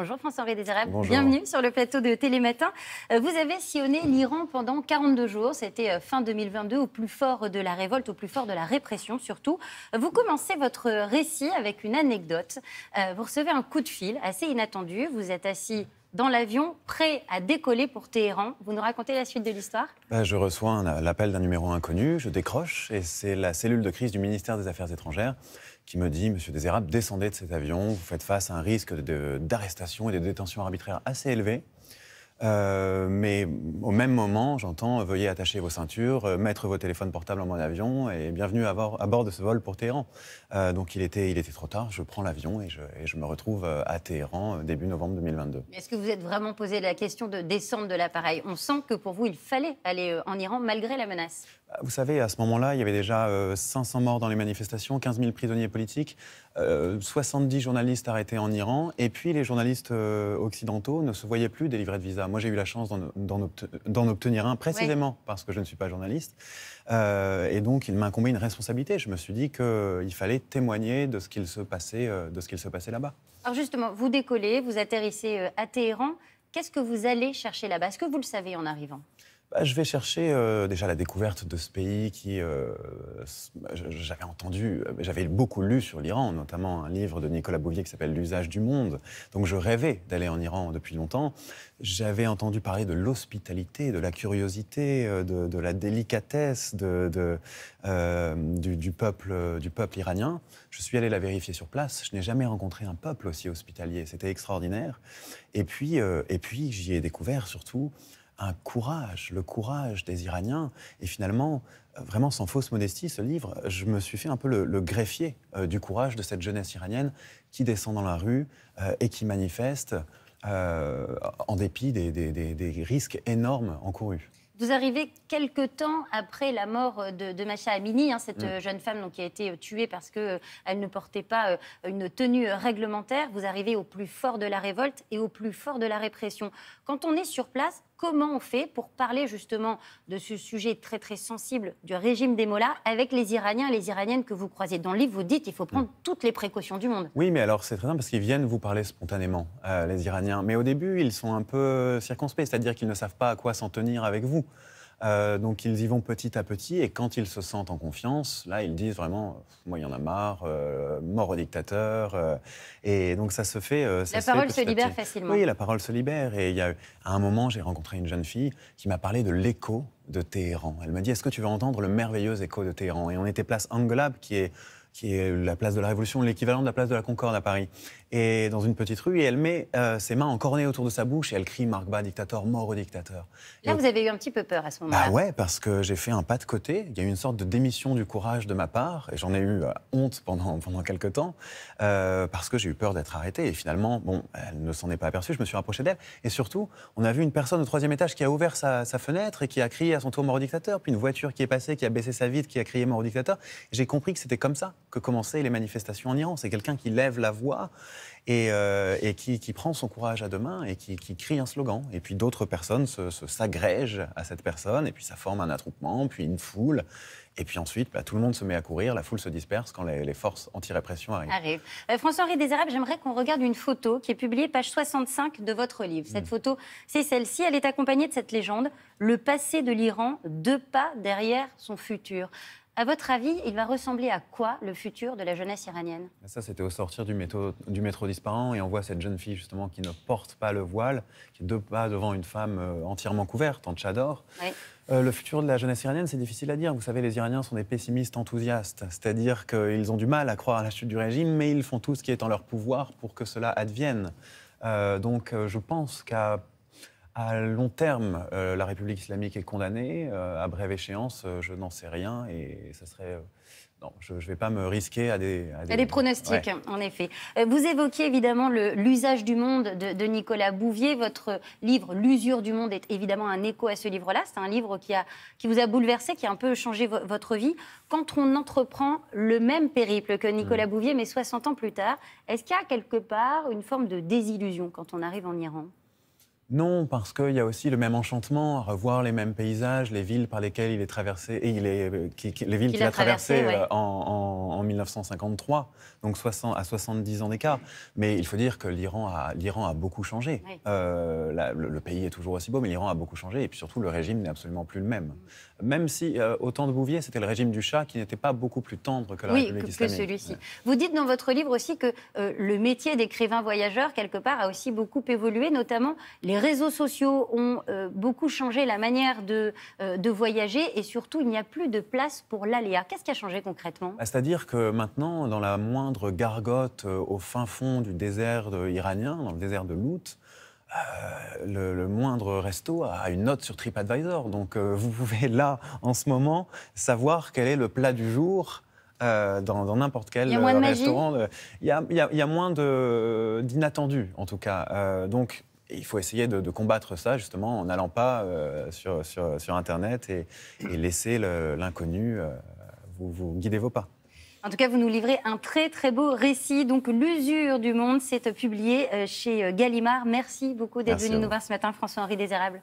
Bonjour François-Henri Désirable, bienvenue sur le plateau de Télématin. Euh, vous avez sillonné l'Iran pendant 42 jours, c'était euh, fin 2022, au plus fort de la révolte, au plus fort de la répression surtout. Euh, vous commencez votre récit avec une anecdote. Vous recevez un coup de fil assez inattendu, vous êtes assis dans l'avion, prêt à décoller pour Téhéran. Vous nous racontez la suite de l'histoire ben, Je reçois l'appel d'un numéro inconnu, je décroche, et c'est la cellule de crise du ministère des Affaires étrangères qui me dit Monsieur Désérable, descendez de cet avion, vous faites face à un risque d'arrestation et de détention arbitraire assez élevé. Euh, mais au même moment, j'entends euh, veuillez attacher vos ceintures, euh, mettre vos téléphones portables en mode avion et bienvenue à bord, de ce vol pour Téhéran. donc il était, il était trop tard, je prends l'avion et je, et je, me retrouve à Téhéran début novembre 2022. Est-ce que vous êtes vraiment posé la question de descendre de l'appareil On sent que pour vous, il fallait aller en Iran malgré la menace. Bah, vous savez, à ce moment-là, il y avait déjà 500 morts dans les manifestations, 15 000 prisonniers politiques. 70 euh, journalistes arrêtés en Iran, et puis les journalistes euh, occidentaux ne se voyaient plus délivrer de visa. Moi, j'ai eu la chance d'en obtenir un, précisément parce que je ne suis pas journaliste. Euh, et donc, il m'a incombé une responsabilité. Je me suis dit qu'il fallait témoigner de ce qu'il se passait, de ce qu'il se passait là-bas. Alors justement, vous décollez, vous atterrissez à Téhéran. Qu'est-ce que vous allez chercher là-bas Est-ce que vous le savez en arrivant bah, Je vais chercher euh, déjà la découverte de ce pays qui. Euh, j'avais entendu, j'avais beaucoup lu sur l'Iran, notamment un livre de Nicolas Bouvier qui s'appelle L'usage du monde. Donc je rêvais d'aller en Iran depuis longtemps. J'avais entendu parler de l'hospitalité, de la curiosité, euh, de, la délicatesse de, de, du, peuple, du peuple iranien. Je suis allé la vérifier sur place. Je n'ai jamais rencontré un peuple aussi hospitalier. C'était extraordinaire. Et puis, et puis j'y ai découvert surtout un courage, le courage des Iraniens. Et finalement, euh, vraiment sans fausse modestie, ce livre, je me suis fait un peu le, greffier euh, du courage de cette jeunesse iranienne qui descend dans la rue euh, et qui manifeste en dépit des, risques énormes encourus. Vous arrivez quelque temps après la mort de, Macha Amini, hein, cette mm. jeune femme donc, qui a été tuée parce qu'elle ne portait pas une tenue réglementaire. Vous arrivez au plus fort de la révolte et au plus fort de la répression. Quand on est sur place, comment on fait pour parler justement de ce sujet très très sensible du régime des Mollahs avec les Iraniens et les Iraniennes que vous croisez. Dans le livre, vous dites il faut mm. prendre toutes les précautions du monde. Oui, mais alors c'est très simple parce qu'ils viennent vous parler spontanément, euh, les Iraniens. Mais au début, ils sont un peu circonspects, c'est-à-dire qu'ils ne savent pas à quoi s'en tenir avec vous. Euh, donc ils y vont petit à petit et quand ils se sentent en confiance, là ils disent vraiment moi il y en a marre, euh, mort au dictateur. Euh, et donc ça se fait. la parole se libère facilement. Oui, la parole se libère. Et il y a, à un moment, j'ai rencontré une jeune fille qui m'a parlé de l'écho de Téhéran. Elle m'a dit est-ce que tu veux entendre le merveilleux écho de Téhéran Et on était place Angolab qui est qui est la place de la Révolution, l'équivalent de la place de la Concorde à Paris, et dans une petite rue, et elle met euh, ses mains encornées autour de sa bouche et elle crie Marc Bas, dictateur, mort au dictateur. Là, vous avez eu un petit peu peur à ce moment-là. Bah ouais, parce que j'ai fait un pas de côté. Il y a eu une sorte de démission du courage de ma part, et j'en ai eu euh, honte pendant, pendant quelques temps, euh, parce que j'ai eu peur d'être arrêté. Et finalement, bon, elle ne s'en est pas aperçue, je me suis rapproché d'elle. Et surtout, on a vu une personne au troisième étage qui a ouvert sa, sa fenêtre et qui a crié à son tour mort au dictateur, puis une voiture qui est passée, qui a baissé sa vitre, qui a crié mort au dictateur. J'ai compris que c'était comme ça que commençaient les manifestations en Iran. C'est quelqu'un qui lève la voix et, euh, qui, prend son courage à deux mains et qui, crie un slogan. Et puis d'autres personnes s'agrègent se, à cette personne et puis ça forme un attroupement, puis une foule. Et puis ensuite, bah, tout le monde se met à courir, la foule se disperse quand les, forces anti-répression arrivent. Euh, François-Henri Desarabes, j'aimerais qu'on regarde une photo qui est publiée, page 65 de votre livre. Cette mm. photo, c'est celle-ci. Elle est accompagnée de cette légende Le passé de l'Iran, deux pas derrière son futur. À votre avis, il va ressembler à quoi le futur de la jeunesse iranienne Ça, c'était au sortir du métro, du disparant et on voit cette jeune fille justement qui ne porte pas le voile, qui est deux pas devant une femme euh, entièrement couverte en tchador. Euh, le futur de la jeunesse iranienne, c'est difficile à dire. Vous savez, les Iraniens sont des pessimistes enthousiastes, c'est-à-dire qu'ils ont du mal à croire à la chute du régime, mais ils font tout ce qui est en leur pouvoir pour que cela advienne. Euh, donc, je pense qu'à à long terme, euh, la République islamique est condamnée. Euh, à brève échéance, euh, je n'en sais rien et ça serait. je ne vais pas me risquer à des. À des... pronostics, en effet. Vous évoquiez évidemment l'usage du monde de, Nicolas Bouvier. Votre livre L'usure du monde est évidemment un écho à ce livre-là. C'est un livre qui, vous a bouleversé, qui a un peu changé votre vie. Quand on entreprend le même périple que Nicolas mmh. Bouvier, mais 60 ans plus tard, est-ce qu'il y a quelque part une forme de désillusion quand on arrive en Iran non, parce qu'il y a aussi le même enchantement à revoir les mêmes paysages, les villes par lesquelles il est traversé, et euh, les villes qu'il a, traversées euh, en, 1953, donc à 70 ans d'écart. Mais il faut dire que l'Iran a, beaucoup changé. Euh, le, pays est toujours aussi beau, mais l'Iran a beaucoup changé, et puis surtout le régime n'est absolument plus le même. Même si, autant au temps de Bouvier, c'était le régime du chat qui n'était pas beaucoup plus tendre que la République celui-ci. Vous dites dans votre livre aussi que le métier d'écrivain voyageur, quelque part, a aussi beaucoup évolué, notamment les les réseaux sociaux ont euh, beaucoup changé la manière de, euh, de voyager et surtout, il n'y a plus de place pour l'aléa. Qu'est-ce qui a changé concrètement bah, C'est-à-dire que maintenant, dans la moindre gargote euh, au fin fond du désert iranien, dans le désert de Lout, le, moindre resto a une note sur TripAdvisor. Donc vous pouvez là, en ce moment, savoir quel est le plat du jour dans n'importe quel restaurant. Il y, a, moins d'inattendus, en tout cas. donc, il faut essayer de, combattre ça justement en n'allant pas euh, sur, sur, sur, Internet et, laisser l'inconnu euh, vous, vous guider vos pas. En tout cas, vous nous livrez un très très beau récit. Donc, L'usure du monde, c'est publié euh, chez Gallimard. Merci beaucoup d'être venu nous voir ce matin, François-Henri Désérable.